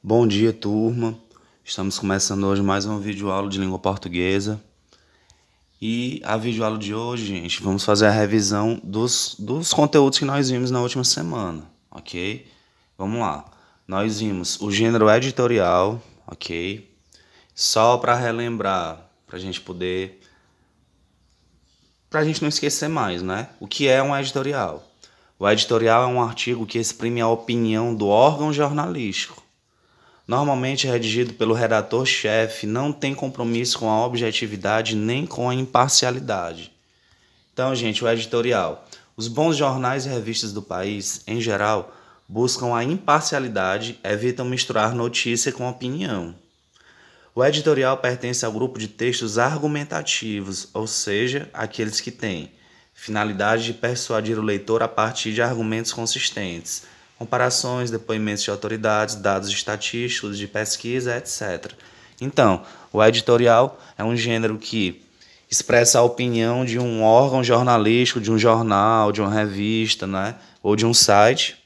Bom dia, turma. Estamos começando hoje mais uma videoaula de língua portuguesa. E a videoaula de hoje, gente, vamos fazer a revisão dos, dos conteúdos que nós vimos na última semana, ok? Vamos lá. Nós vimos o gênero editorial, ok? Só para relembrar, para a gente poder. para a gente não esquecer mais, né? O que é um editorial? O editorial é um artigo que exprime a opinião do órgão jornalístico normalmente é redigido pelo redator-chefe, não tem compromisso com a objetividade nem com a imparcialidade. Então, gente, o editorial. Os bons jornais e revistas do país, em geral, buscam a imparcialidade, evitam misturar notícia com opinião. O editorial pertence ao grupo de textos argumentativos, ou seja, aqueles que têm finalidade de persuadir o leitor a partir de argumentos consistentes comparações, depoimentos de autoridades, dados estatísticos, de pesquisa, etc. Então, o editorial é um gênero que expressa a opinião de um órgão jornalístico, de um jornal, de uma revista, né? ou de um site.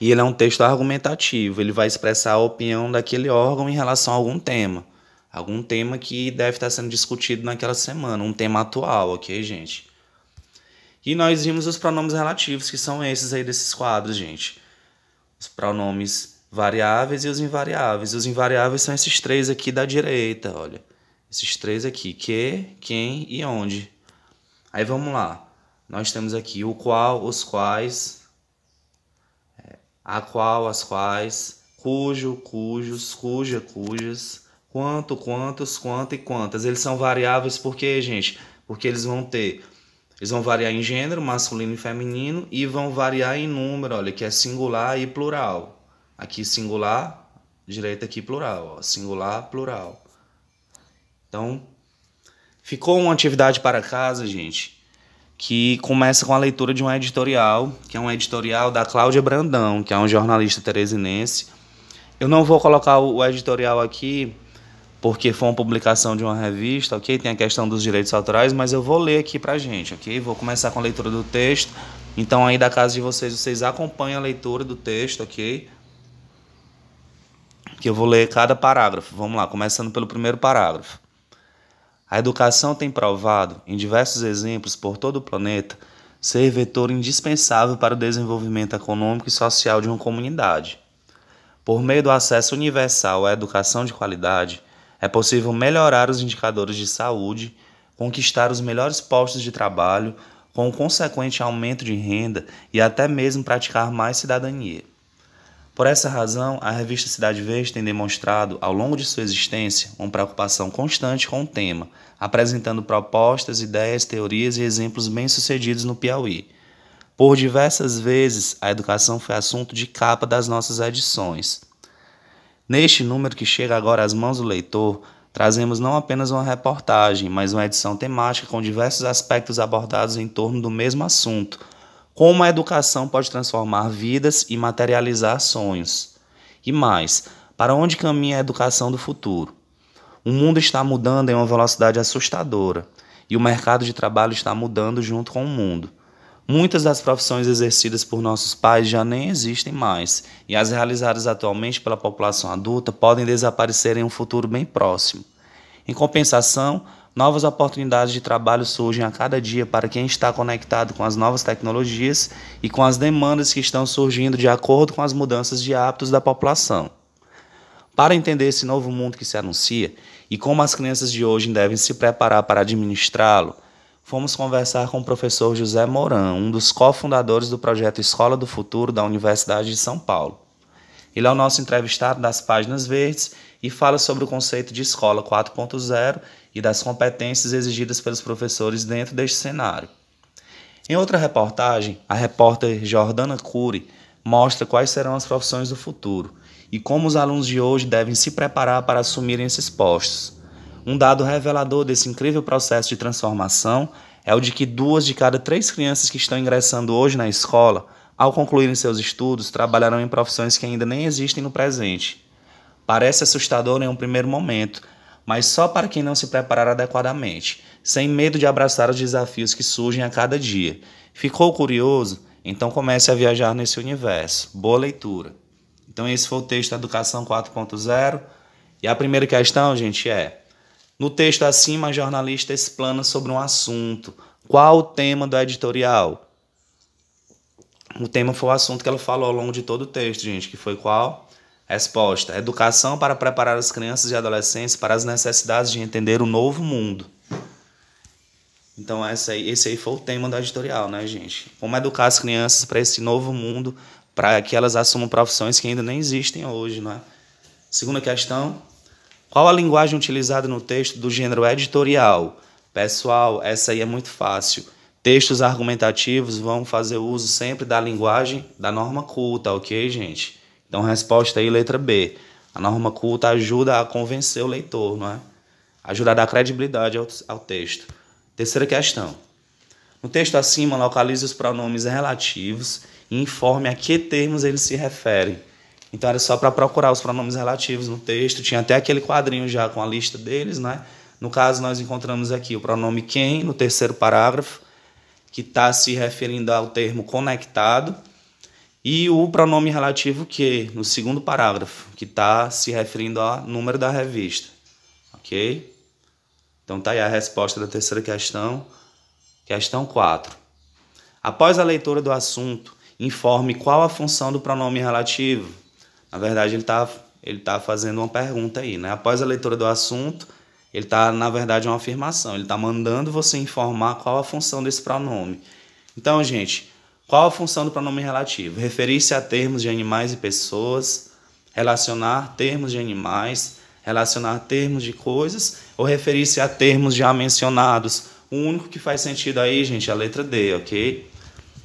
E ele é um texto argumentativo, ele vai expressar a opinião daquele órgão em relação a algum tema. Algum tema que deve estar sendo discutido naquela semana, um tema atual, ok, gente? E nós vimos os pronomes relativos, que são esses aí desses quadros, gente. Os pronomes variáveis e os invariáveis. Os invariáveis são esses três aqui da direita, olha. Esses três aqui, que, quem e onde. Aí vamos lá. Nós temos aqui o qual, os quais, é, a qual, as quais, cujo, cujos, cuja, cujas, quanto, quantos, quanto e quantas. Eles são variáveis porque, gente, porque eles vão ter eles vão variar em gênero, masculino e feminino, e vão variar em número, olha, que é singular e plural. Aqui singular, direita aqui plural, ó, singular, plural. Então, ficou uma atividade para casa, gente, que começa com a leitura de um editorial, que é um editorial da Cláudia Brandão, que é um jornalista teresinense. Eu não vou colocar o editorial aqui, porque foi uma publicação de uma revista, ok? Tem a questão dos direitos autorais, mas eu vou ler aqui pra gente, ok? Vou começar com a leitura do texto. Então, aí da casa de vocês, vocês acompanham a leitura do texto, ok? Que eu vou ler cada parágrafo. Vamos lá, começando pelo primeiro parágrafo. A educação tem provado, em diversos exemplos por todo o planeta, ser vetor indispensável para o desenvolvimento econômico e social de uma comunidade. Por meio do acesso universal à educação de qualidade, é possível melhorar os indicadores de saúde, conquistar os melhores postos de trabalho, com o consequente aumento de renda e até mesmo praticar mais cidadania. Por essa razão, a revista Cidade Verde tem demonstrado, ao longo de sua existência, uma preocupação constante com o tema, apresentando propostas, ideias, teorias e exemplos bem-sucedidos no Piauí. Por diversas vezes, a educação foi assunto de capa das nossas edições. Neste número que chega agora às mãos do leitor, trazemos não apenas uma reportagem, mas uma edição temática com diversos aspectos abordados em torno do mesmo assunto, como a educação pode transformar vidas e materializar sonhos. E mais, para onde caminha a educação do futuro? O mundo está mudando em uma velocidade assustadora e o mercado de trabalho está mudando junto com o mundo. Muitas das profissões exercidas por nossos pais já nem existem mais, e as realizadas atualmente pela população adulta podem desaparecer em um futuro bem próximo. Em compensação, novas oportunidades de trabalho surgem a cada dia para quem está conectado com as novas tecnologias e com as demandas que estão surgindo de acordo com as mudanças de hábitos da população. Para entender esse novo mundo que se anuncia e como as crianças de hoje devem se preparar para administrá-lo, fomos conversar com o professor José Moran, um dos cofundadores do projeto Escola do Futuro da Universidade de São Paulo. Ele é o nosso entrevistado das páginas verdes e fala sobre o conceito de escola 4.0 e das competências exigidas pelos professores dentro deste cenário. Em outra reportagem, a repórter Jordana Cury mostra quais serão as profissões do futuro e como os alunos de hoje devem se preparar para assumirem esses postos. Um dado revelador desse incrível processo de transformação é o de que duas de cada três crianças que estão ingressando hoje na escola, ao concluírem seus estudos, trabalharão em profissões que ainda nem existem no presente. Parece assustador em um primeiro momento, mas só para quem não se preparar adequadamente, sem medo de abraçar os desafios que surgem a cada dia. Ficou curioso? Então comece a viajar nesse universo. Boa leitura. Então esse foi o texto Educação 4.0. E a primeira questão, gente, é: no texto acima, a jornalista explana sobre um assunto. Qual o tema do editorial? O tema foi o assunto que ela falou ao longo de todo o texto, gente, que foi qual? Resposta: Educação para preparar as crianças e adolescentes para as necessidades de entender o novo mundo. Então, aí, esse aí foi o tema do editorial, né, gente? Como educar as crianças para esse novo mundo, para que elas assumam profissões que ainda nem existem hoje, né? Segunda questão, qual a linguagem utilizada no texto do gênero editorial? Pessoal, essa aí é muito fácil. Textos argumentativos vão fazer uso sempre da linguagem da norma culta, ok, gente? Então, resposta aí, letra B. A norma culta ajuda a convencer o leitor, não é? Ajuda a dar credibilidade ao, ao texto. Terceira questão. No texto acima, localize os pronomes relativos e informe a que termos eles se referem. Então era só para procurar os pronomes relativos no texto, tinha até aquele quadrinho já com a lista deles, né? No caso, nós encontramos aqui o pronome quem, no terceiro parágrafo, que está se referindo ao termo conectado, e o pronome relativo que, no segundo parágrafo, que está se referindo ao número da revista. Ok? Então tá aí a resposta da terceira questão, questão 4. Após a leitura do assunto, informe qual a função do pronome relativo na verdade, ele está ele tá fazendo uma pergunta aí, né? Após a leitura do assunto, ele está, na verdade, uma afirmação. Ele está mandando você informar qual a função desse pronome. Então, gente, qual a função do pronome relativo? Referir-se a termos de animais e pessoas, relacionar termos de animais, relacionar termos de coisas, ou referir-se a termos já mencionados. O único que faz sentido aí, gente, é a letra D, ok?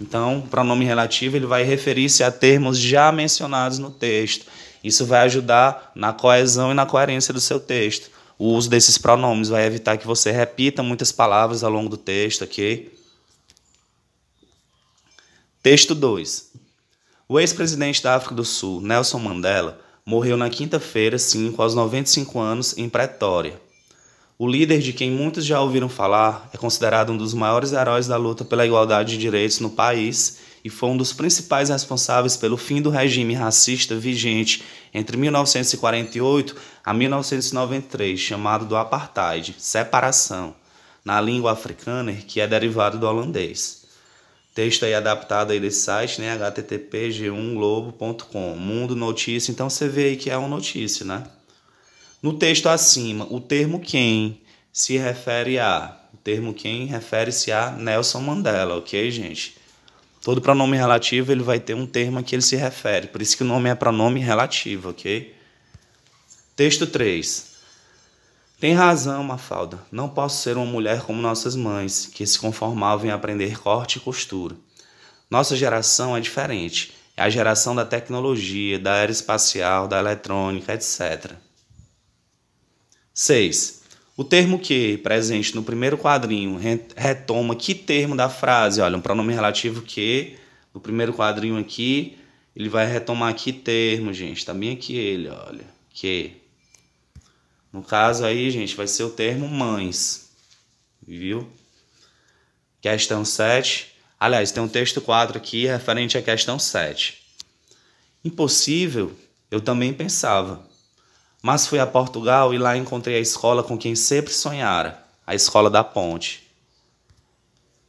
Então, o pronome relativo ele vai referir-se a termos já mencionados no texto. Isso vai ajudar na coesão e na coerência do seu texto. O uso desses pronomes vai evitar que você repita muitas palavras ao longo do texto, ok? Texto 2. O ex-presidente da África do Sul, Nelson Mandela, morreu na quinta-feira 5, aos 95 anos, em Pretória. O líder de quem muitos já ouviram falar é considerado um dos maiores heróis da luta pela igualdade de direitos no país e foi um dos principais responsáveis pelo fim do regime racista vigente entre 1948 a 1993, chamado do apartheid, separação, na língua africana que é derivado do holandês. Texto aí adaptado aí desse site, né? http g1globo.com, Mundo Notícia, então você vê aí que é uma notícia, né? No texto acima, o termo quem se refere a. O termo quem refere-se a Nelson Mandela, ok, gente? Todo pronome relativo ele vai ter um termo a que ele se refere. Por isso que o nome é pronome relativo, ok? Texto 3. Tem razão, Mafalda. Não posso ser uma mulher como nossas mães, que se conformavam em aprender corte e costura. Nossa geração é diferente. É a geração da tecnologia, da aeroespacial, da eletrônica, etc. 6. O termo que, presente no primeiro quadrinho, retoma que termo da frase? Olha, um pronome relativo que, no primeiro quadrinho aqui, ele vai retomar que termo, gente? Tá bem aqui ele, olha. Que. No caso aí, gente, vai ser o termo mães. Viu? Questão 7. Aliás, tem um texto 4 aqui referente à questão 7. Impossível, eu também pensava. Mas fui a Portugal e lá encontrei a escola com quem sempre sonhara, a escola da ponte.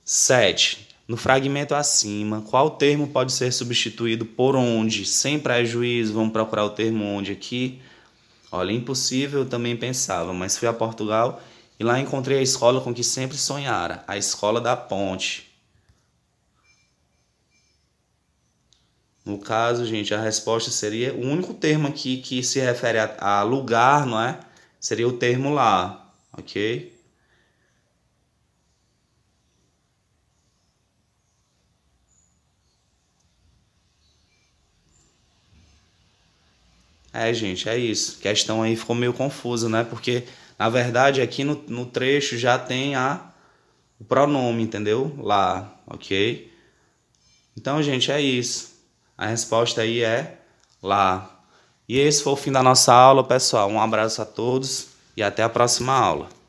7. No fragmento acima, qual termo pode ser substituído por onde? Sem prejuízo, vamos procurar o termo onde aqui. Olha, impossível, eu também pensava, mas fui a Portugal e lá encontrei a escola com que sempre sonhara, a escola da ponte. No caso, gente, a resposta seria o único termo aqui que se refere a, a lugar, não é? Seria o termo lá, ok? É, gente, é isso. A questão aí ficou meio confusa, né? Porque, na verdade, aqui no, no trecho já tem a, o pronome, entendeu? Lá, ok? Então, gente, é isso. A resposta aí é lá. E esse foi o fim da nossa aula, pessoal. Um abraço a todos e até a próxima aula.